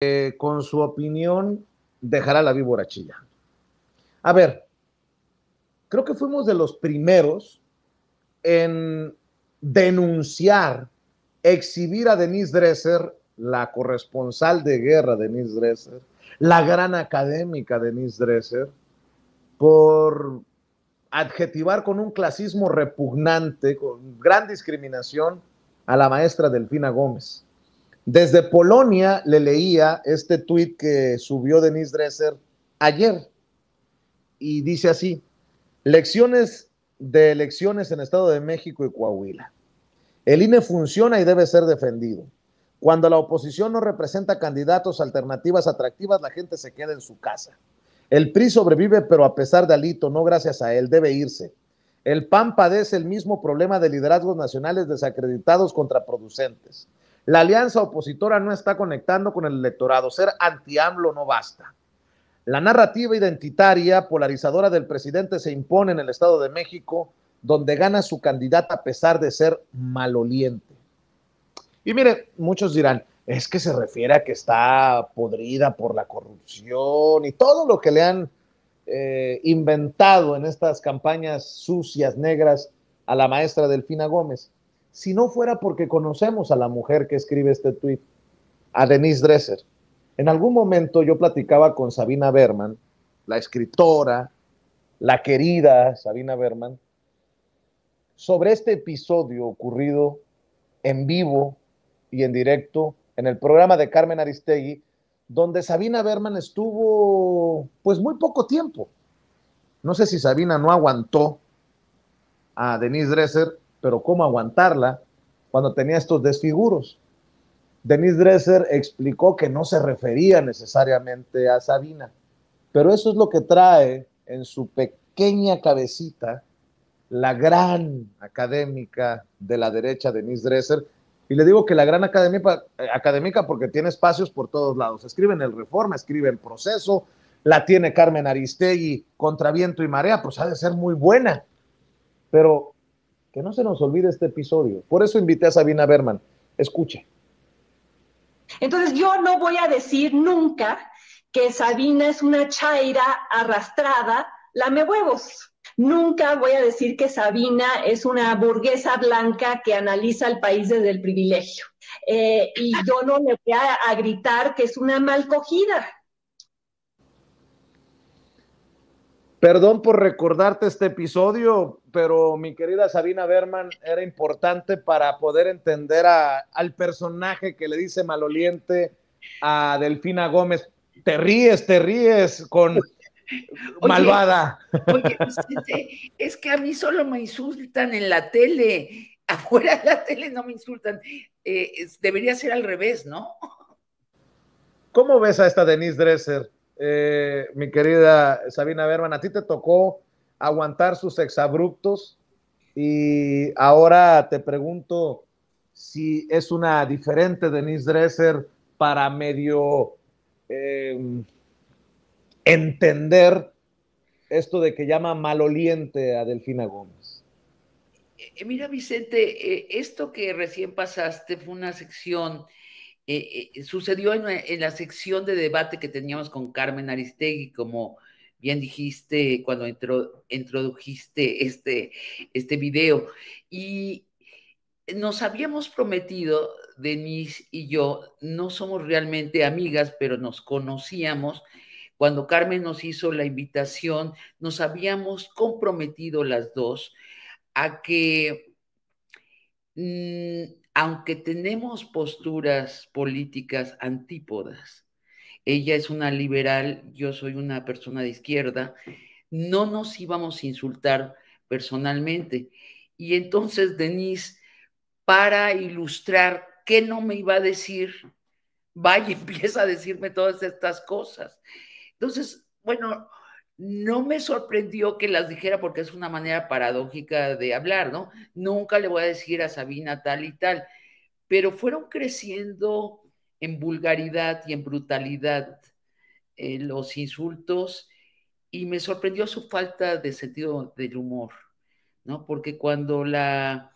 Eh, con su opinión dejará la víbora chillando. A ver, creo que fuimos de los primeros en denunciar, exhibir a Denise Dresser, la corresponsal de guerra Denise Dresser, la gran académica Denise Dresser, por adjetivar con un clasismo repugnante, con gran discriminación a la maestra Delfina Gómez. Desde Polonia le leía este tuit que subió Denise Dresser ayer y dice así, lecciones de elecciones en Estado de México y Coahuila. El INE funciona y debe ser defendido. Cuando la oposición no representa candidatos alternativas atractivas, la gente se queda en su casa. El PRI sobrevive, pero a pesar de Alito, no gracias a él, debe irse. El PAN padece el mismo problema de liderazgos nacionales desacreditados contraproducentes. La alianza opositora no está conectando con el electorado. Ser anti-AMLO no basta. La narrativa identitaria polarizadora del presidente se impone en el Estado de México, donde gana su candidata a pesar de ser maloliente. Y mire, muchos dirán, es que se refiere a que está podrida por la corrupción y todo lo que le han eh, inventado en estas campañas sucias, negras, a la maestra Delfina Gómez si no fuera porque conocemos a la mujer que escribe este tweet, a Denise Dresser. En algún momento yo platicaba con Sabina Berman, la escritora, la querida Sabina Berman, sobre este episodio ocurrido en vivo y en directo en el programa de Carmen Aristegui, donde Sabina Berman estuvo pues muy poco tiempo. No sé si Sabina no aguantó a Denise Dresser pero cómo aguantarla cuando tenía estos desfiguros. Denise Dresser explicó que no se refería necesariamente a Sabina, pero eso es lo que trae en su pequeña cabecita la gran académica de la derecha, Denise Dresser. Y le digo que la gran académica, eh, académica porque tiene espacios por todos lados. Escribe en el Reforma, escribe en Proceso, la tiene Carmen Aristegui contra y marea, pues ha de ser muy buena. Pero que no se nos olvide este episodio. Por eso invité a Sabina Berman. Escuche. Entonces yo no voy a decir nunca que Sabina es una chaira arrastrada, lame huevos. Nunca voy a decir que Sabina es una burguesa blanca que analiza el país desde el privilegio. Eh, y yo no le voy a, a gritar que es una mal cogida Perdón por recordarte este episodio, pero mi querida Sabina Berman era importante para poder entender al personaje que le dice maloliente a Delfina Gómez. Te ríes, te ríes con malvada. Oye, es que a mí solo me insultan en la tele. Afuera de la tele no me insultan. Eh, debería ser al revés, ¿no? ¿Cómo ves a esta Denise Dresser? Eh, mi querida Sabina Berman, a ti te tocó aguantar sus exabruptos y ahora te pregunto si es una diferente Denise Dresser para medio em, entender esto de que llama maloliente a Delfina Gómez. Eh, eh, mira, Vicente, esto que recién pasaste fue una sección eh, eh, sucedió en, la sección de debate que teníamos con Carmen Aristegui, como bien dijiste cuando introdujiste este, este video. Y nos habíamos prometido, Denise y yo, no somos realmente amigas, pero nos conocíamos. Cuando Carmen nos hizo la invitación, nos habíamos comprometido las dos a que mm, aunque tenemos posturas políticas antípodas, ella es una liberal, yo soy una persona de izquierda, no nos íbamos a insultar personalmente. Y entonces Denise, para ilustrar qué no me iba a decir, va y empieza a decirme todas estas cosas. Entonces, bueno, no me sorprendió que las dijera porque es una manera paradójica de hablar, ¿no? Nunca le voy a decir a Sabina tal y tal, pero fueron creciendo en vulgaridad y en brutalidad eh, los insultos y me sorprendió su falta de sentido del humor, ¿no? Porque cuando la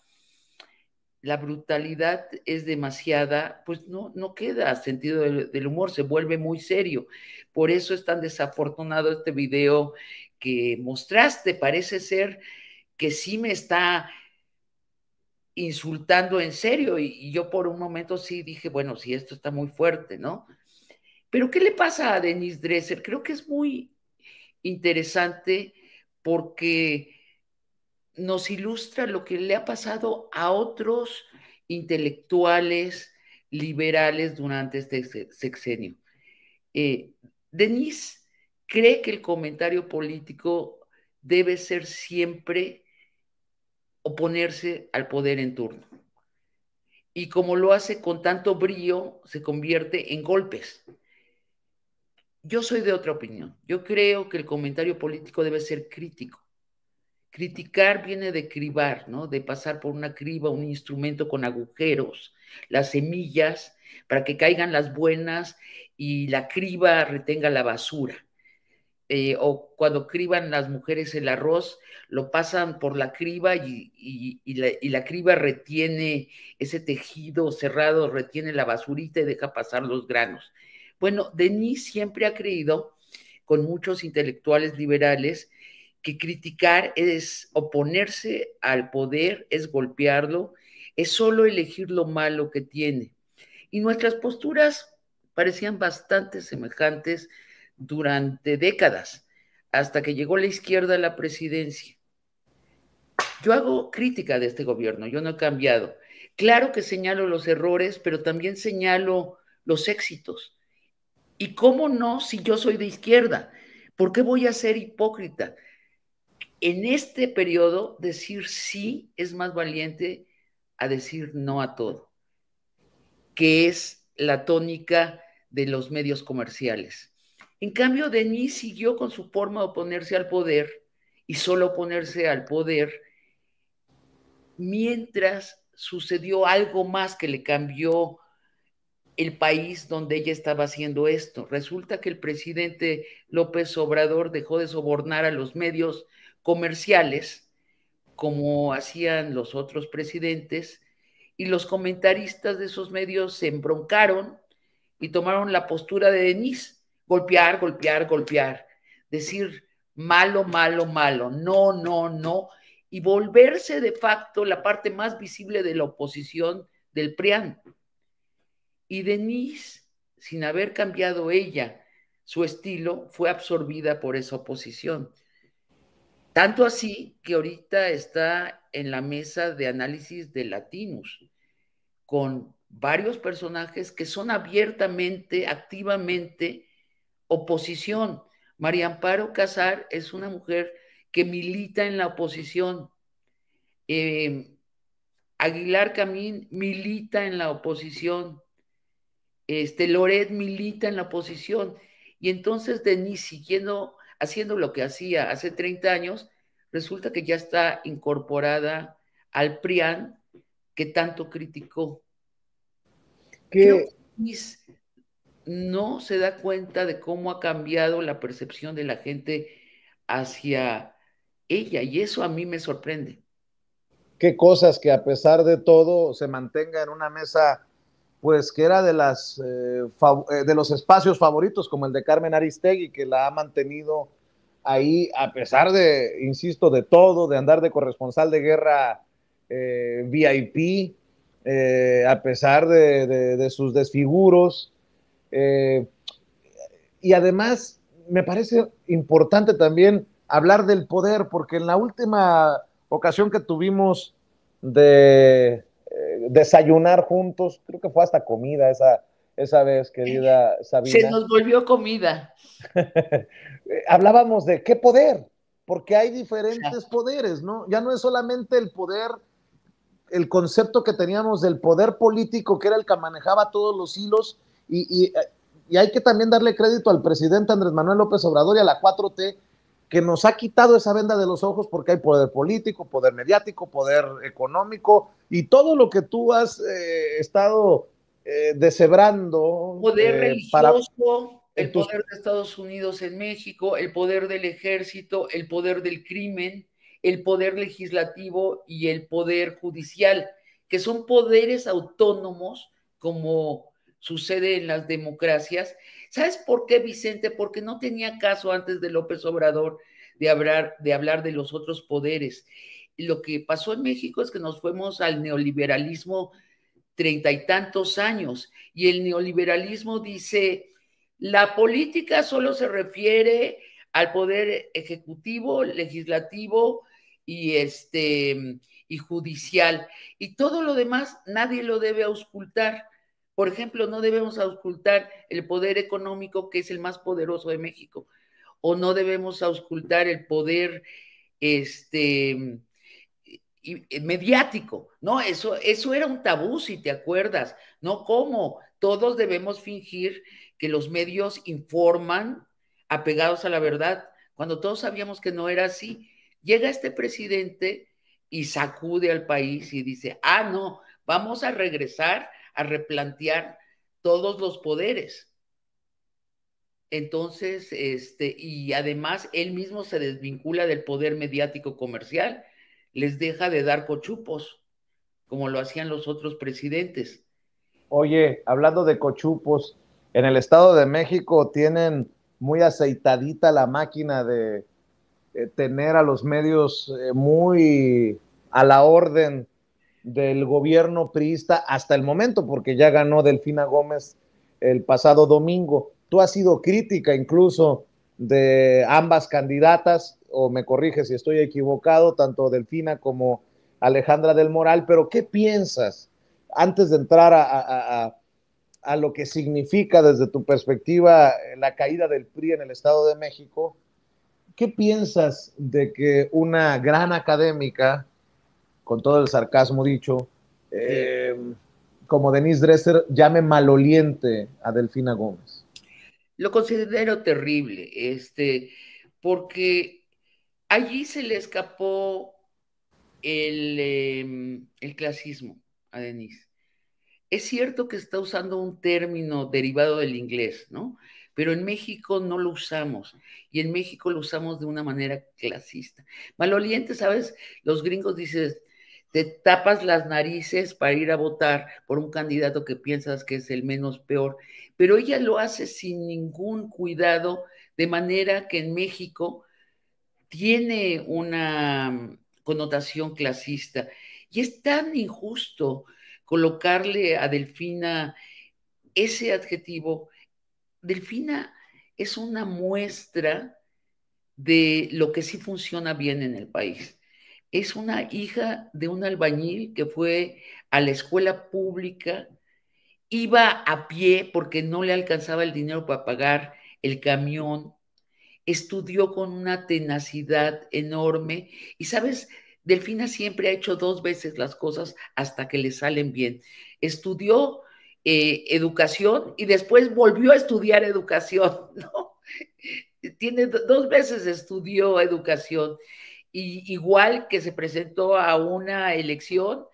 la brutalidad es demasiada, pues no, no queda sentido del, humor, se vuelve muy serio. Por eso es tan desafortunado este video que mostraste. Parece ser que sí me está insultando en serio y, y yo por un momento sí dije, bueno, sí, esto está muy fuerte, ¿no? Pero ¿qué le pasa a Denise Dresser? Creo que es muy interesante porque nos ilustra lo que le ha pasado a otros intelectuales liberales durante este sexenio. Denis eh, Denise cree que el comentario político debe ser siempre oponerse al poder en turno. Y como lo hace con tanto brío, se convierte en golpes. Yo soy de otra opinión. Yo creo que el comentario político debe ser crítico Criticar viene de cribar, De pasar por una criba, un instrumento con agujeros, las semillas, para que caigan las buenas y la criba retenga la basura. Eh, o cuando criban las mujeres el arroz, lo pasan por la criba y, la, y la criba retiene ese tejido cerrado, retiene la basurita y deja pasar los granos. Bueno, Denis siempre ha creído, con muchos intelectuales liberales, que criticar es oponerse al poder, es golpearlo, es solo elegir lo malo que tiene. Y nuestras posturas parecían bastante semejantes durante décadas, hasta que llegó la izquierda a la presidencia. Yo hago crítica de este gobierno, yo no he cambiado. Claro que señalo los errores, pero también señalo los éxitos. ¿Y cómo no si yo soy de izquierda? ¿Por qué voy a ser hipócrita? en este periodo decir sí es más valiente a decir no a todo, que es la tónica de los medios comerciales. En cambio, Denis siguió con su forma de oponerse al poder y solo oponerse al poder mientras sucedió algo más que le cambió el país donde ella estaba haciendo esto. Resulta que el presidente López Obrador dejó de sobornar a los medios comerciales, como hacían los otros presidentes, y los comentaristas de esos medios se embroncaron y tomaron la postura de Denise, golpear, golpear, golpear, decir malo, malo, malo, no, no, no, y volverse de facto la parte más visible de la oposición del PRIAN. Y Denise, sin haber cambiado ella su estilo, fue absorbida por esa oposición. Tanto así que ahorita está en la mesa de análisis de Latinus con varios personajes que son abiertamente, activamente oposición. María Amparo Casar es una mujer que milita en la oposición. Eh, Aguilar Camín milita en la oposición. Este, Loret milita en la oposición. Y entonces, Denis, siguiendo haciendo lo que hacía hace 30 años, resulta que ya está incorporada al PRIAN que tanto criticó. Que no se da cuenta de cómo ha cambiado la percepción de la gente hacia ella y eso a mí me sorprende. Qué cosas que a pesar de todo se mantenga en una mesa pues que era de, las, eh, eh, de los espacios favoritos, como el de Carmen Aristegui, que la ha mantenido ahí, a pesar de, insisto, de todo, de andar de corresponsal de guerra eh, VIP, a pesar de, sus desfiguros. y además, me parece importante también hablar del poder, porque en la última ocasión que tuvimos de eh, desayunar juntos, creo que fue hasta comida esa, esa vez, querida Sabina. Se nos volvió comida. Hablábamos de qué poder, porque hay diferentes poderes, ¿no? Ya no es solamente el poder, el concepto que teníamos del poder político, que era el que manejaba todos los hilos, y, y eh, hay que también darle crédito al presidente Andrés Manuel López Obrador y a la 4T, que nos ha quitado esa venda de los ojos porque hay poder político, poder mediático, poder económico y todo lo que tú has eh, estado eh, deshebrando. Poder eh, religioso, el poder de Estados Unidos en México, el poder del ejército, el poder del crimen, el poder legislativo y el poder judicial, que son poderes autónomos como sucede en las democracias. ¿Sabes por qué, Vicente? Porque no tenía caso antes de López Obrador de hablar de, hablar de los otros poderes. Lo que pasó en México es que nos fuimos al neoliberalismo treinta y tantos años y el neoliberalismo dice, la política solo se refiere al poder ejecutivo, legislativo y este y judicial y todo lo demás nadie lo debe auscultar. Por ejemplo, no debemos auscultar el poder económico que es el más poderoso de México, o no debemos auscultar el poder este, mediático, ¿no? Eso, eso era un tabú, si te acuerdas, ¿no? ¿Cómo? Todos debemos fingir que los medios informan apegados a la verdad, cuando todos sabíamos que no era así. Llega este presidente y sacude al país y dice, ah, no, vamos a regresar a replantear todos los poderes. Entonces, este, y además él mismo se desvincula del poder mediático comercial, les deja de dar cochupos, como lo hacían los otros presidentes. Oye, hablando de cochupos, en el Estado de México tienen muy aceitadita la máquina de, de eh, tener a los medios eh, muy a la orden del gobierno priista hasta el momento, porque ya ganó Delfina Gómez el pasado domingo. Tú has sido crítica incluso de ambas candidatas, o me corrige si estoy equivocado, tanto Delfina como Alejandra del Moral, pero ¿qué piensas antes de entrar a, a, a lo que significa desde tu perspectiva la caída del PRI en el Estado de México? ¿Qué piensas de que una gran académica, con todo el sarcasmo dicho, eh, como Denise Dresser, llame maloliente a Delfina Gómez. Lo considero terrible, este, porque allí se le escapó em, el, clasismo a Denise. Es cierto que está usando un término derivado del inglés, ¿no? pero en México no lo usamos y en México lo usamos de una manera clasista. Maloliente, ¿sabes? Los gringos dicen te tapas las narices para ir a votar por un candidato que piensas que es el menos peor, pero ella lo hace sin ningún cuidado, de manera que en México tiene una mm, connotación clasista. Y es tan injusto colocarle a Delfina ese adjetivo. Delfina es una muestra de lo que sí funciona bien en el país es una hija de un albañil que fue a la escuela pública, iba a pie porque no le alcanzaba el dinero para pagar el camión, estudió con una tenacidad enorme y sabes, Delfina siempre ha hecho dos veces las cosas hasta que le salen bien. Estudió eh, educación y después volvió a estudiar educación, ¿no? Tiene dos veces estudió educación y igual que se presentó a una elección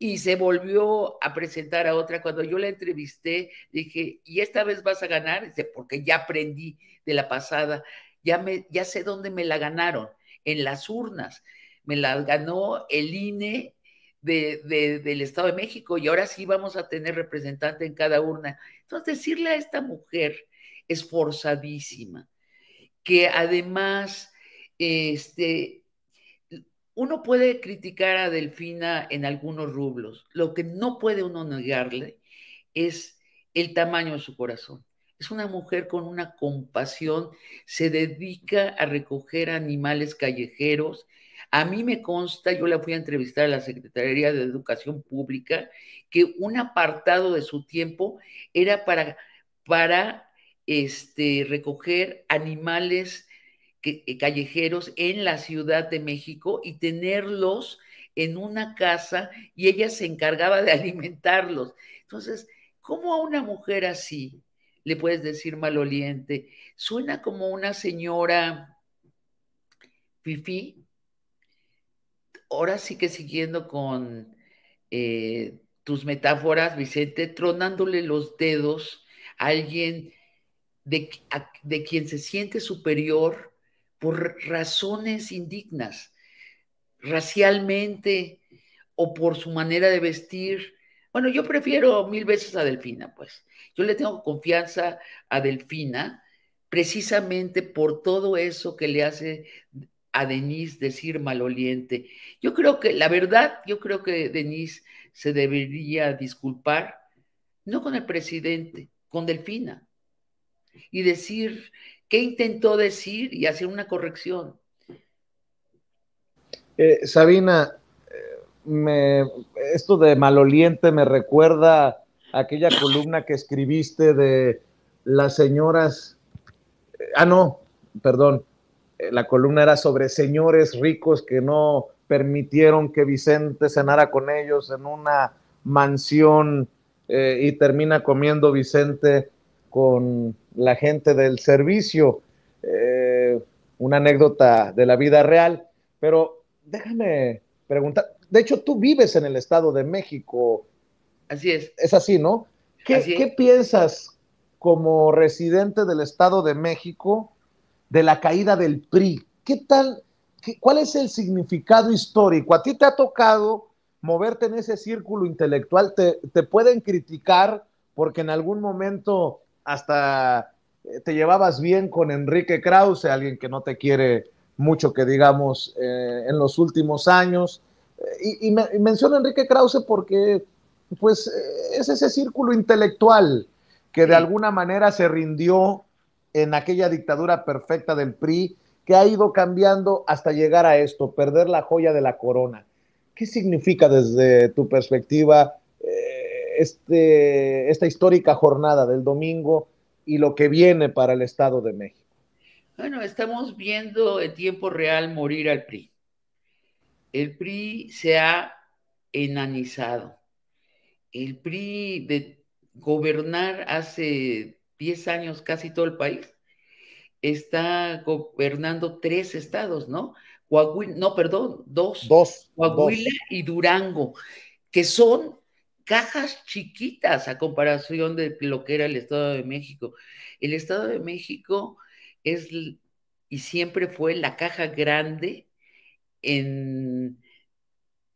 y se volvió a presentar a otra. Cuando yo la entrevisté, dije, ¿y esta vez vas a ganar? Dice, porque ya aprendí de la pasada, ya, me, ya sé dónde me la ganaron, en las urnas. Me la ganó el INE del Estado de México y ahora sí vamos a tener representante en cada urna. Entonces, decirle a esta mujer esforzadísima, que además este, uno puede criticar a Delfina en algunos rublos. Lo que no puede uno negarle es el tamaño de su corazón. Es una mujer con una compasión, se dedica a recoger animales callejeros. A mí me consta, yo la fui a entrevistar a la Secretaría de Educación Pública, que un apartado de su tiempo era para, para este, recoger animales eh, callejeros en la Ciudad de México y tenerlos en una casa y ella se encargaba de alimentarlos. Entonces, ¿cómo a una mujer así le puedes decir maloliente? Suena como una señora fifí. Ahora sí que siguiendo con eh, tus metáforas, Vicente, tronándole los dedos a alguien de, de quien se siente superior por razones indignas, racialmente o por su manera de vestir. Bueno, yo prefiero mil veces a Delfina, pues. Yo le tengo confianza a Delfina precisamente por todo eso que le hace a Denise decir maloliente. Yo creo que, la verdad, yo creo que Denise se debería disculpar, no con el presidente, con Delfina, y decir ¿Qué intentó decir y hacer una corrección? Eh, Sabina, eh, esto de maloliente me recuerda aquella columna que escribiste de las señoras. Eh, ah, no, perdón. la columna era sobre señores ricos que no permitieron que Vicente cenara con ellos en una mansión y termina comiendo Vicente con la gente del servicio, eh, una anécdota de la vida real, pero déjame preguntar, de hecho tú vives en el Estado de México. Así es. Es así, ¿no? ¿Qué, piensas como residente del Estado de México de la caída del PRI? ¿Qué tal? ¿Cuál es el significado histórico? A ti te ha tocado moverte en ese círculo intelectual, te, te pueden criticar porque en algún momento hasta eh, te llevabas bien con Enrique Krause, alguien que no te quiere mucho que digamos eh, en los últimos años. Eh, y, menciono Enrique Krause porque pues es ese círculo intelectual que de alguna manera se rindió en aquella dictadura perfecta del PRI, que ha ido cambiando hasta llegar a esto, perder la joya de la corona. ¿Qué significa desde tu perspectiva este, esta histórica jornada del domingo y lo que viene para el Estado de México? Bueno, estamos viendo en tiempo real morir al PRI. El PRI se ha enanizado. El PRI de gobernar hace 10 años casi todo el país está gobernando tres estados, ¿no? Coahuila, no, perdón, dos. Dos. Coahuila y Durango, que son cajas chiquitas a comparación de lo que era el Estado de México. El Estado de México es y siempre fue la caja grande en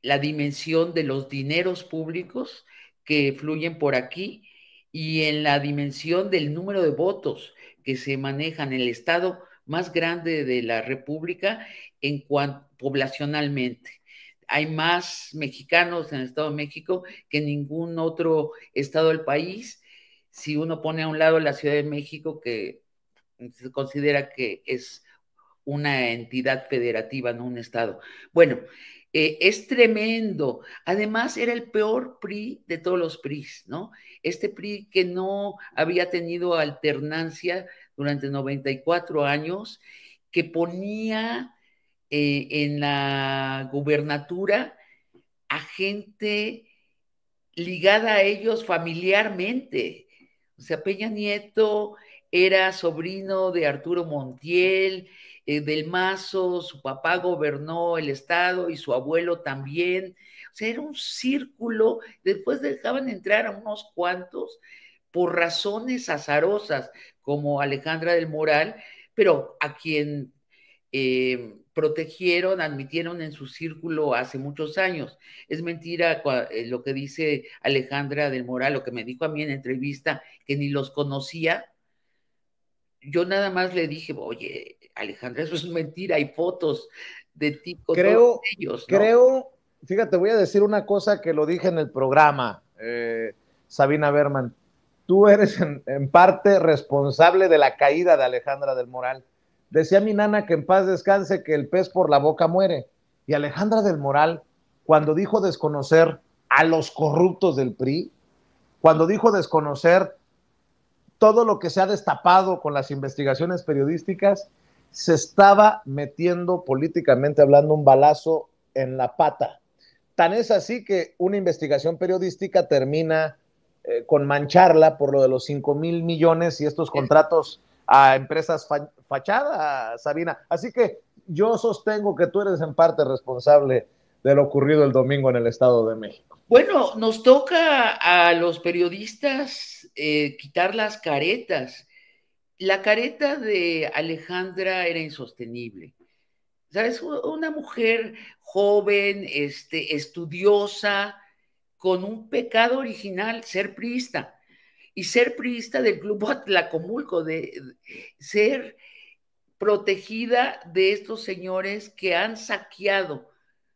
la dimensión de los dineros públicos que fluyen por aquí y en la dimensión del número de votos que se manejan en el Estado más grande de la República en cuanto poblacionalmente hay más mexicanos en el Estado de México que en ningún otro estado del país. Si uno pone a un lado la Ciudad de México, que se considera que es una entidad federativa, no un estado. Bueno, eh, es tremendo. Además, era el peor PRI de todos los PRIs, ¿no? Este PRI que no había tenido alternancia durante 94 años, que ponía eh, en la gubernatura a gente ligada a ellos familiarmente. O sea, Peña Nieto era sobrino de Arturo Montiel, eh, del Mazo, su papá gobernó el estado y su abuelo también. O sea, era un círculo, después dejaban entrar a unos cuantos por razones azarosas, como Alejandra del Moral, pero a quien eh, protegieron, admitieron en su círculo hace muchos años. Es mentira eh, lo que dice Alejandra del Moral, lo que me dijo a mí en entrevista, que ni los conocía. Yo nada más le dije, oye, Alejandra, eso es mentira, hay fotos de ti con creo, ellos. Creo, fíjate, voy a decir una cosa que lo dije en el programa, eh, Sabina Berman. Tú eres en parte responsable de la caída de Alejandra del Moral Decía mi nana que en paz descanse, que el pez por la boca muere. Y Alejandra del Moral, cuando dijo desconocer a los corruptos del PRI, cuando dijo desconocer todo lo que se ha destapado con las investigaciones periodísticas, se estaba metiendo políticamente hablando un balazo en la pata. Tan es así que una investigación periodística termina eh, con mancharla por lo de los 5 mil millones y estos contratos a empresas fachada, Sabina. Así que yo sostengo que tú eres en parte responsable de lo ocurrido el domingo en el Estado de México. Bueno, nos toca a los periodistas eh, quitar las caretas. La careta de Alejandra era insostenible. ¿Sabes? Una mujer joven, este, estudiosa, con un pecado original, ser priista. Y ser priista del Club Atlacomulco, de ser protegida de estos señores que han saqueado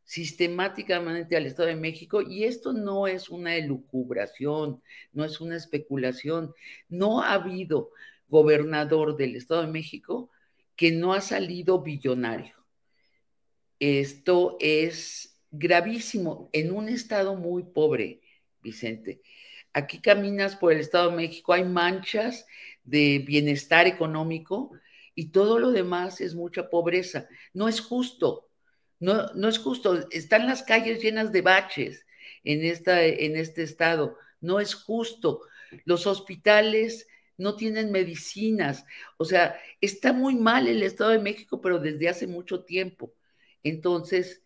sistemáticamente al Estado de México y esto no es una elucubración, no es una especulación. No ha habido gobernador del Estado de México que no ha salido billonario. Esto es gravísimo en un estado muy pobre, Vicente. Aquí caminas por el Estado de México, hay manchas de bienestar económico, y todo lo demás es mucha pobreza. No es justo, no, no es justo. Están las calles llenas de baches en, esta, en este estado, no es justo. Los hospitales no tienen medicinas, o sea, está muy mal el Estado de México, pero desde hace mucho tiempo. Entonces,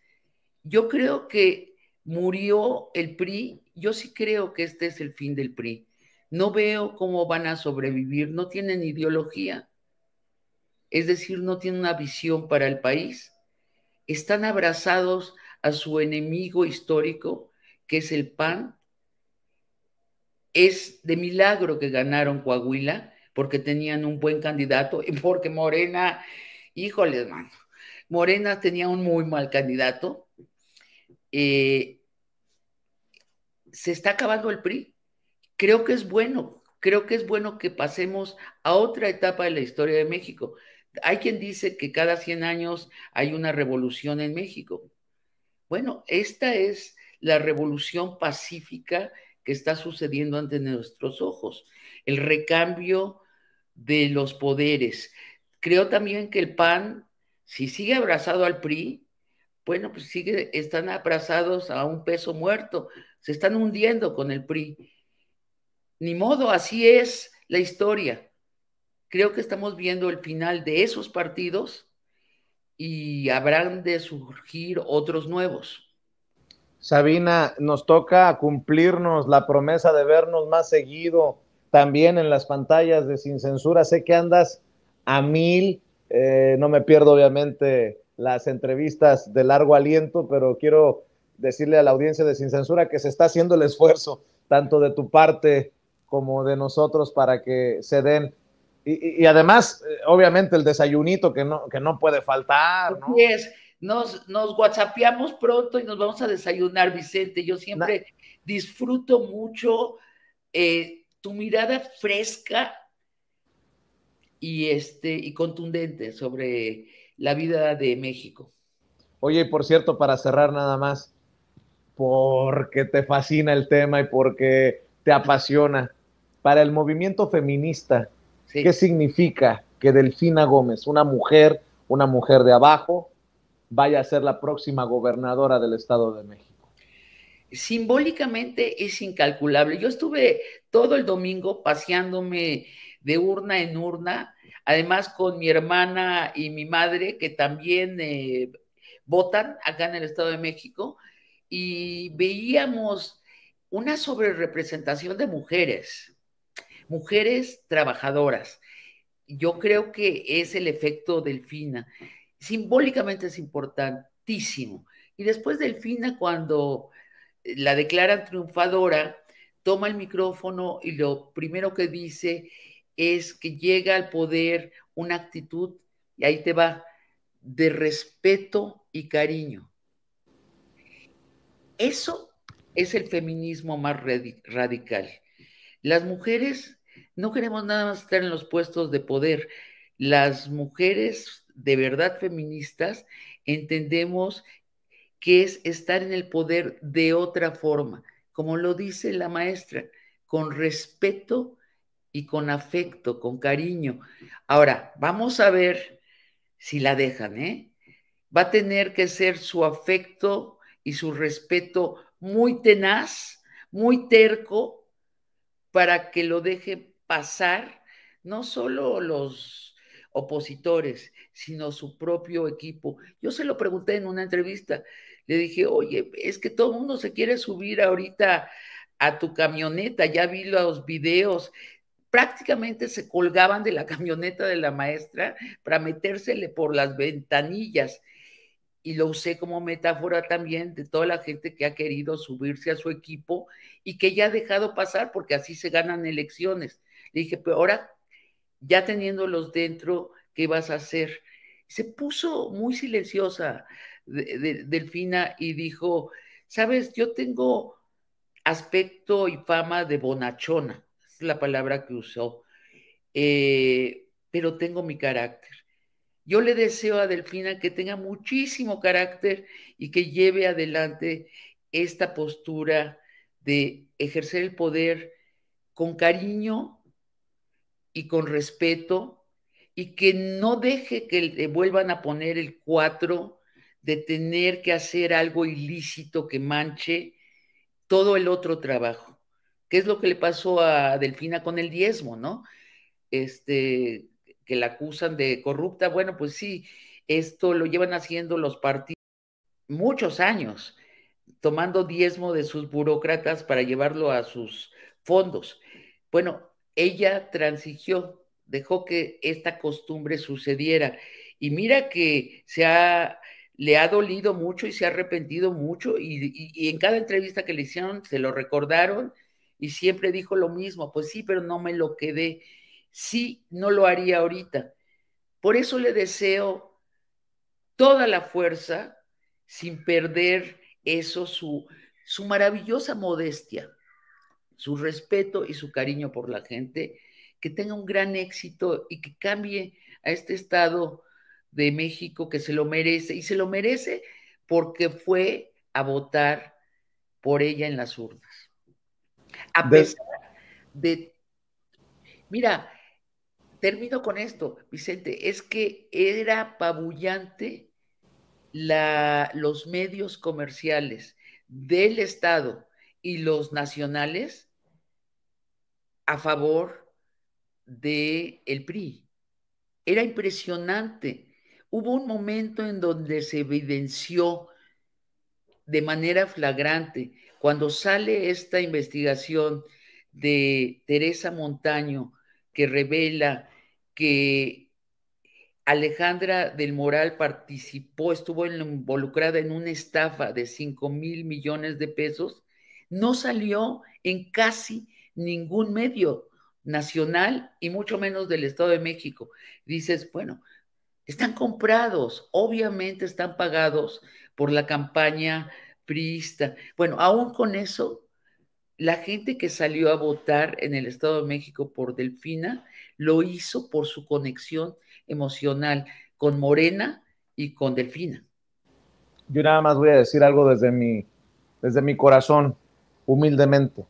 yo creo que murió el PRI, yo sí creo que este es el fin del PRI. No veo cómo van a sobrevivir, no tienen ideología es decir, no tiene una visión para el país, están abrazados a su enemigo histórico, que es el PAN. Es de milagro que ganaron Coahuila porque tenían un buen candidato y porque Morena, híjole, mano! Morena tenía un muy mal candidato. Eh, se está acabando el PRI. Creo que es bueno, creo que es bueno que pasemos a otra etapa de la historia de México. Hay quien dice que cada 100 años hay una revolución en México. Bueno, esta es la revolución pacífica que está sucediendo ante nuestros ojos, el recambio de los poderes. Creo también que el PAN, si sigue abrazado al PRI, bueno, pues sigue, están abrazados a un peso muerto, se están hundiendo con el PRI. Ni modo, así es la historia creo que estamos viendo el final de esos partidos y habrán de surgir otros nuevos. Sabina, nos toca cumplirnos la promesa de vernos más seguido también en las pantallas de Sin Censura. Sé que andas a mil, eh, no me pierdo obviamente las entrevistas de largo aliento, pero quiero decirle a la audiencia de Sin Censura que se está haciendo el esfuerzo, tanto de tu parte como de nosotros, para que se den y, además, eh, obviamente, el desayunito que no, puede faltar, ¿no? es. Nos, nos whatsappeamos pronto y nos vamos a desayunar, Vicente. Yo siempre disfruto mucho eh, tu mirada fresca y, este, y contundente sobre la vida de México. Oye, y por cierto, para cerrar nada más, porque te fascina el tema y porque te apasiona, para el movimiento feminista, ¿Qué significa que Delfina Gómez, una mujer, una mujer de abajo, vaya a ser la próxima gobernadora del Estado de México? Simbólicamente es incalculable. Yo estuve todo el domingo paseándome de urna en urna, además con mi hermana y mi madre, que también eh, votan acá en el Estado de México, y veíamos una sobrerepresentación de mujeres mujeres trabajadoras. Yo creo que es el efecto Delfina. Simbólicamente es importantísimo. Y después Delfina, cuando eh, la declaran triunfadora, toma el micrófono y lo primero que dice es que llega al poder una actitud, y ahí te va, de respeto y cariño. Eso es el feminismo más radical. Las mujeres no queremos nada más estar en los puestos de poder. Las mujeres de verdad feministas entendemos que es estar en el poder de otra forma, como lo dice la maestra, con respeto y con afecto, con cariño. Ahora, vamos a ver si la dejan, ¿eh? Va a tener que ser su afecto y su respeto muy tenaz, muy terco, para que lo deje pasar no solo los opositores, sino su propio equipo. Yo se lo pregunté en una entrevista, le dije, oye, es que todo el mundo se quiere subir ahorita a tu camioneta, ya vi los videos, prácticamente se colgaban de la camioneta de la maestra para metérsele por las ventanillas. Y lo usé como metáfora también de toda la gente que ha querido subirse a su equipo y que ya ha dejado pasar porque así se ganan elecciones dije, pues ahora, ya teniéndolos dentro, ¿qué vas a hacer? Se puso muy silenciosa Delfina y dijo, sabes, yo tengo aspecto y fama de bonachona, es la palabra que usó, eh, pero tengo mi carácter. Yo le deseo a Delfina que tenga muchísimo carácter y que lleve adelante esta postura de ejercer el poder con cariño, y con respeto y que no deje que le vuelvan a poner el cuatro de tener que hacer algo ilícito que manche todo el otro trabajo, qué es lo que le pasó a Delfina con el diezmo, ¿no? Este, que la acusan de corrupta. Bueno, pues sí, esto lo llevan haciendo los partidos muchos años, tomando diezmo de sus burócratas para llevarlo a sus fondos. Bueno, ella transigió, dejó que esta costumbre sucediera. Y mira que se le ha dolido mucho y se ha arrepentido mucho y, en cada entrevista que le hicieron se lo recordaron y siempre dijo lo mismo, pues sí, pero no me lo quedé, sí, no lo haría ahorita. Por eso le deseo toda la fuerza sin perder eso, su maravillosa modestia su respeto y su cariño por la gente, que tenga un gran éxito y que cambie a este Estado de México que se lo merece y se lo merece porque fue a votar por ella en las urnas. A pesar de... Mira, termino con esto, Vicente, es que era pabullante la, los medios comerciales del Estado y los nacionales a favor del el PRI. Era impresionante. Hubo un momento en donde se evidenció de manera flagrante cuando sale esta investigación de Teresa Montaño que revela que Alejandra del Moral participó, estuvo involucrada en una estafa de 5 mil millones de pesos, no salió en casi ningún medio nacional y mucho menos del Estado de México. Dices, bueno, están comprados, obviamente están pagados por la campaña priista. Bueno, aún con eso, la gente que salió a votar en el Estado de México por Delfina lo hizo por su conexión emocional con Morena y con Delfina. Yo nada más voy a decir algo desde mi, desde mi corazón, humildemente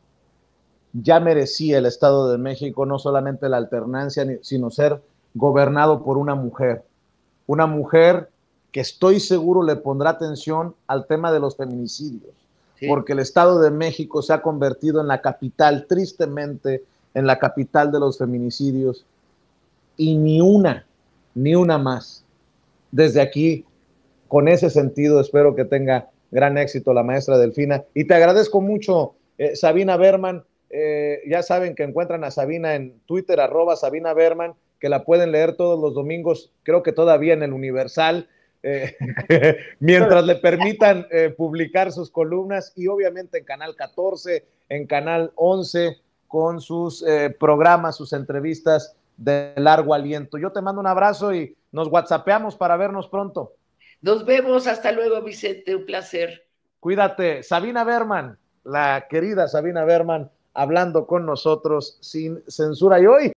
ya merecía el Estado de México no solamente la alternancia, sino ser gobernado por una mujer. Una mujer que estoy seguro le pondrá atención al tema de los feminicidios, porque el Estado de México se ha convertido en la capital, tristemente, en la capital de los feminicidios, y ni una, ni una más. Desde aquí, con ese sentido, espero que tenga gran éxito la maestra Delfina, y te agradezco mucho, eh, Sabina Berman, eh, ya saben que encuentran a Sabina en Twitter, arroba Sabina Berman, que la pueden leer todos los domingos, creo que todavía en el Universal, eh, mientras le permitan eh, publicar sus columnas y obviamente en Canal 14, en Canal 11, con sus programas, sus entrevistas de largo aliento. Yo te mando un abrazo y nos whatsappeamos para vernos pronto. Nos vemos, hasta luego Vicente, un placer. Cuídate, Sabina Berman, la querida Sabina Berman hablando con nosotros sin censura. Y hoy